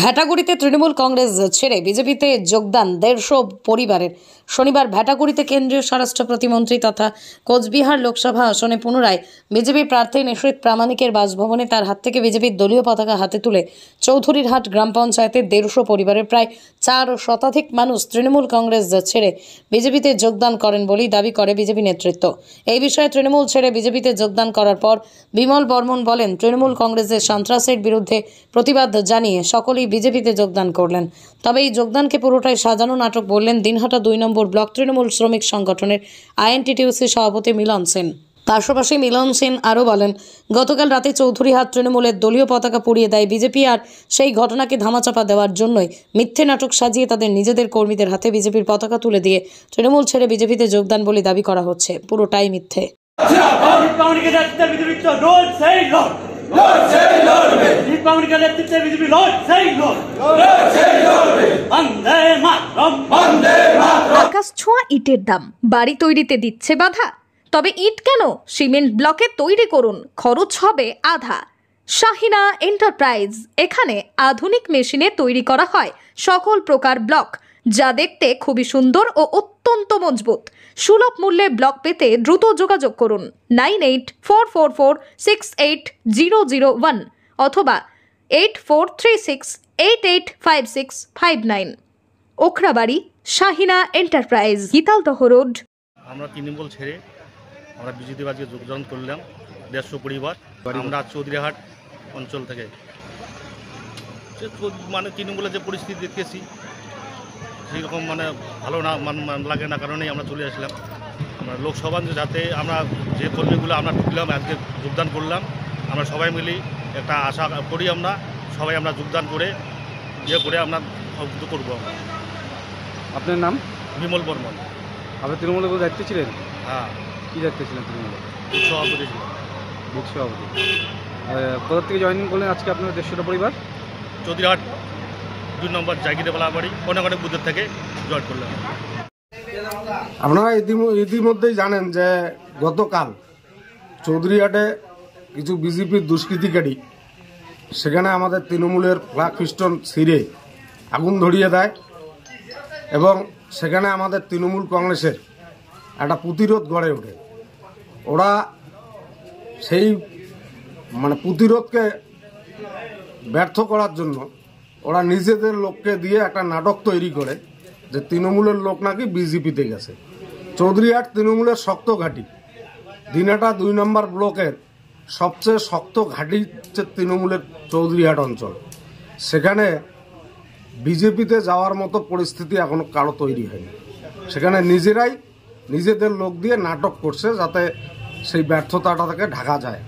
ভ্যাটাগুড়িতে তৃণমূল কংগ্রেস ছেড়ে বিজেপিতে যোগদান দেড়শো পরিবারের শনিবার ভ্যাটাগুড়িতে কেন্দ্রীয় স্বরাষ্ট্র প্রতিমন্ত্রী তথা কোচবিহার লোকসভা আসনে পুনরায় বিজেপি প্রার্থী নিশ্রিত প্রামাণিকের বাসভবনে তার হাত থেকে বিজেপির দলীয় পতাকা হাতে তুলে চৌধুরীর হাট গ্রাম পঞ্চায়েতে দেড়শো পরিবারের প্রায় চার শতাধিক মানুষ তৃণমূল কংগ্রেস ছেড়ে বিজেপিতে যোগদান করেন বলেই দাবি করে বিজেপি নেতৃত্ব এই বিষয়ে তৃণমূল ছেড়ে বিজেপিতে যোগদান করার পর বিমল বর্মন বলেন তৃণমূল কংগ্রেসের সন্ত্রাসের বিরুদ্ধে প্রতিবাদ জানিয়ে সকল সকলেই বিজেপিতে যোগদান করলেন তবে এই যোগদানকে পুরোটাই সাজানো নাটক বললেন দিনহাটা দুই নম্বর ব্লক তৃণমূল শ্রমিক সংগঠনের আইএনটিটিউসি সভাপতি মিলন সেন পাশাপাশি মিলন সেন আরও বলেন গতকাল রাতে চৌধুরী হাত তৃণমূলের দলীয় পতাকা পুড়িয়ে দেয় বিজেপি আর সেই ঘটনাকে ধামাচাপা দেওয়ার জন্যই মিথ্যে নাটক সাজিয়ে তাদের নিজেদের কর্মীদের হাতে বিজেপির পতাকা তুলে দিয়ে তৃণমূল ছেড়ে বিজেপিতে যোগদান বলে দাবি করা হচ্ছে পুরোটাই মিথ্যে আচ্ছা, কংগ্রেসের নেতৃত্বে বিজেপি লড়ছেই লড়ছেই লড়বে বন্দে মাতরম বন্দে মাতরম আকাশ ছোঁয়া ইটের দাম বাড়ি তৈরিতে দিচ্ছে বাধা তবে ইট কেন সিমেন্ট ব্লকে তৈরি করুন খরচ হবে আধা শাহিনা এন্টারপ্রাইজ এখানে আধুনিক মেশিনে তৈরি করা হয় সকল প্রকার ব্লক যা দেখতে খুবই সুন্দর ও অত্যন্ত মজবুত সুলভ মূল্যে ব্লক পেতে দ্রুত যোগাযোগ করুন nine eight four four four six eight zero zero one অথবা eight four three six eight eight five six five nine Okhrabari Shahina enterprise Gitaldaha road আমরা তৃণমূল ছেড়ে আমরা বিজেপি আজকে যোগদান করলাম দেড়শো পরিবার আমরা চৌধুরীহাট অঞ্চল থেকে মানে তৃণমূলের যে পরিস্থিতি দেখতেছি সেইরকম মানে ভালো না মান লাগে না কারণেই আমরা চলে আসলাম আমরা লোকসভা যাতে আমরা যে কর্মীগুলো আমরা ঢুকলাম আজকে যোগদান করলাম আমরা সবাই মিলি একটা আশা করি আমরা সবাই আমরা যোগদান করে ইয়ে করে আমরা করবো আমরা আপনার নাম বিমল বর্মন আপনি তৃণমূলে কোথাও দায়িত্ব ছিলেন হ্যাঁ কী দায়িত্ব ছিলেন তৃণমূলে সভাপতি ছিলেন বুথ সভাপতি কোথা থেকে জয়েনিং করলেন আজকে আপনার দেড়শোটা পরিবার চৌধুরীহাট দুই নম্বর জাগিদে থেকে জয় করলাম আপনারা ইতিমধ্যেই জানেন যে গতকাল চৌধুরীহাটে কিছু বিজেপির দুষ্কৃতিকারী সেখানে আমাদের তৃণমূলের ফ্লাগ ছিঁড়ে আগুন ধরিয়ে দেয় এবং সেখানে আমাদের তৃণমূল কংগ্রেসের একটা প্রতিরোধ গড়ে ওঠে ওরা সেই মানে প্রতিরোধকে ব্যর্থ করার জন্য ওরা নিজেদের লোককে দিয়ে একটা নাটক তৈরি করে যে তৃণমূলের লোক নাকি বিজেপিতে গেছে চৌধুরীহাট তৃণমূলের শক্ত ঘাঁটি দিনাটা দুই নম্বর ব্লকের সবচেয়ে শক্ত ঘাঁটি হচ্ছে তৃণমূলের চৌধুরীহাট অঞ্চল সেখানে বিজেপিতে যাওয়ার মতো পরিস্থিতি এখনো কারো তৈরি হয়নি সেখানে নিজেরাই নিজেদের লোক দিয়ে নাটক করছে যাতে সেই ব্যর্থতাটা থেকে ঢাকা যায়